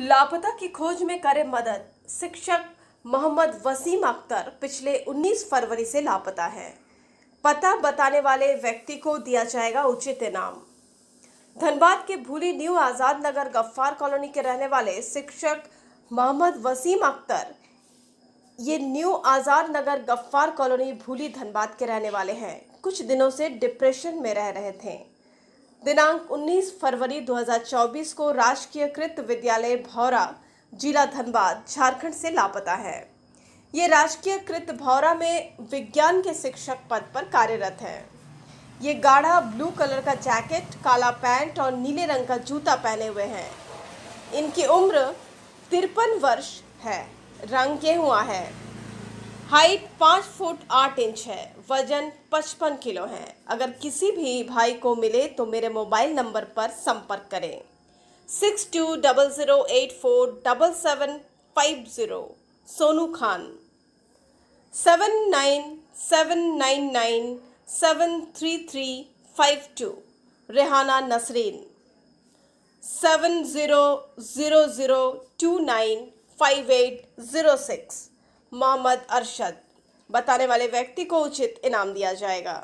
लापता की खोज में करे मदद शिक्षक मोहम्मद वसीम अख्तर पिछले 19 फरवरी से लापता है पता बताने वाले व्यक्ति को दिया जाएगा उचित इनाम धनबाद के भूली न्यू आज़ाद नगर गफ्फार कॉलोनी के रहने वाले शिक्षक मोहम्मद वसीम अख्तर ये न्यू आज़ाद नगर गफ्फार कॉलोनी भूली धनबाद के रहने वाले हैं कुछ दिनों से डिप्रेशन में रह रहे थे दिनांक 19 फरवरी 2024 को राजकीयकृत विद्यालय भौरा जिला धनबाद झारखंड से लापता है ये राजकीयकृत भौरा में विज्ञान के शिक्षक पद पर कार्यरत है ये गाढ़ा ब्लू कलर का जैकेट काला पैंट और नीले रंग का जूता पहने हुए हैं इनकी उम्र तिरपन वर्ष है रंग गेहुआ है हाइट पाँच फुट आठ इंच है वजन पचपन किलो है अगर किसी भी भाई को मिले तो मेरे मोबाइल नंबर पर संपर्क करें six two double zero eight four double seven five zero Sonu Khan seven nine seven nine nine seven three three five two Rehana Nasreen seven zero zero zero two nine five eight zero six Mohammad Arshad बताने वाले व्यक्ति को उचित इनाम दिया जाएगा